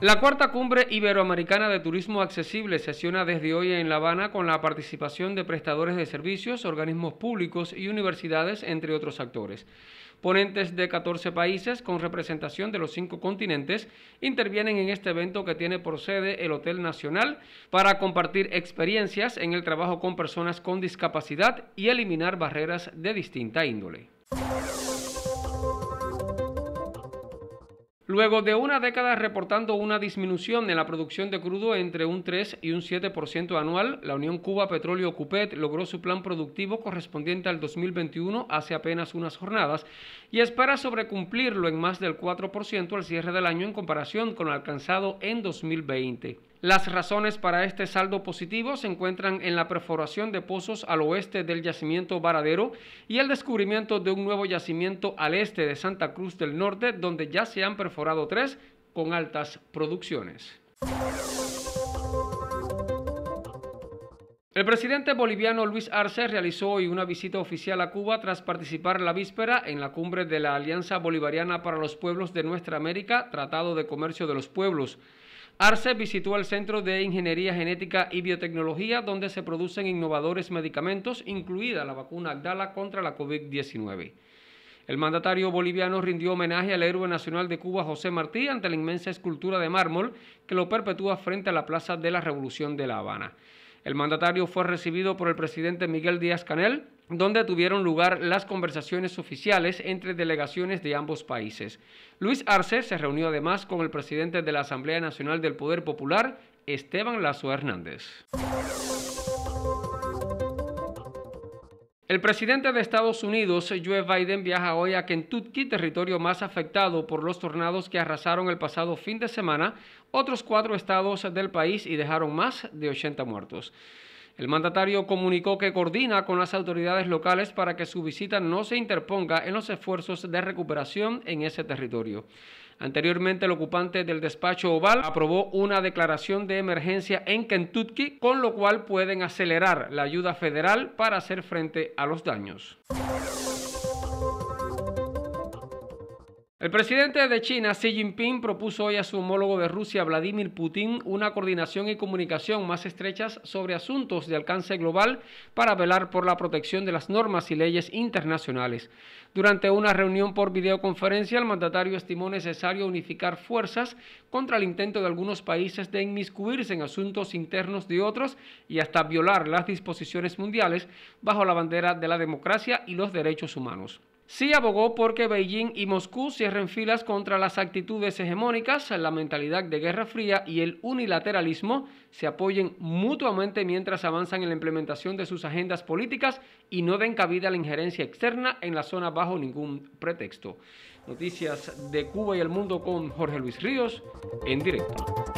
La cuarta cumbre iberoamericana de turismo accesible sesiona desde hoy en La Habana con la participación de prestadores de servicios, organismos públicos y universidades, entre otros actores. Ponentes de 14 países con representación de los cinco continentes intervienen en este evento que tiene por sede el Hotel Nacional para compartir experiencias en el trabajo con personas con discapacidad y eliminar barreras de distinta índole. Luego de una década reportando una disminución en la producción de crudo entre un 3 y un 7% anual, la Unión Cuba Petróleo Cupet logró su plan productivo correspondiente al 2021 hace apenas unas jornadas y espera sobrecumplirlo en más del 4% al cierre del año en comparación con lo alcanzado en 2020. Las razones para este saldo positivo se encuentran en la perforación de pozos al oeste del yacimiento Varadero y el descubrimiento de un nuevo yacimiento al este de Santa Cruz del Norte, donde ya se han perforado tres con altas producciones. El presidente boliviano Luis Arce realizó hoy una visita oficial a Cuba tras participar la víspera en la cumbre de la Alianza Bolivariana para los Pueblos de Nuestra América, Tratado de Comercio de los Pueblos. Arce visitó el Centro de Ingeniería Genética y Biotecnología, donde se producen innovadores medicamentos, incluida la vacuna Abdala contra la COVID-19. El mandatario boliviano rindió homenaje al héroe nacional de Cuba José Martí ante la inmensa escultura de mármol que lo perpetúa frente a la Plaza de la Revolución de La Habana. El mandatario fue recibido por el presidente Miguel Díaz Canel, donde tuvieron lugar las conversaciones oficiales entre delegaciones de ambos países. Luis Arce se reunió además con el presidente de la Asamblea Nacional del Poder Popular, Esteban Lazo Hernández. El presidente de Estados Unidos, Joe Biden, viaja hoy a Kentucky, territorio más afectado por los tornados que arrasaron el pasado fin de semana otros cuatro estados del país y dejaron más de 80 muertos. El mandatario comunicó que coordina con las autoridades locales para que su visita no se interponga en los esfuerzos de recuperación en ese territorio. Anteriormente, el ocupante del despacho Oval aprobó una declaración de emergencia en Kentucky, con lo cual pueden acelerar la ayuda federal para hacer frente a los daños. El presidente de China, Xi Jinping, propuso hoy a su homólogo de Rusia, Vladimir Putin, una coordinación y comunicación más estrechas sobre asuntos de alcance global para velar por la protección de las normas y leyes internacionales. Durante una reunión por videoconferencia, el mandatario estimó necesario unificar fuerzas contra el intento de algunos países de inmiscuirse en asuntos internos de otros y hasta violar las disposiciones mundiales bajo la bandera de la democracia y los derechos humanos. Sí abogó porque Beijing y Moscú cierren filas contra las actitudes hegemónicas, la mentalidad de Guerra Fría y el unilateralismo, se apoyen mutuamente mientras avanzan en la implementación de sus agendas políticas y no den cabida a la injerencia externa en la zona bajo ningún pretexto. Noticias de Cuba y el mundo con Jorge Luis Ríos en directo.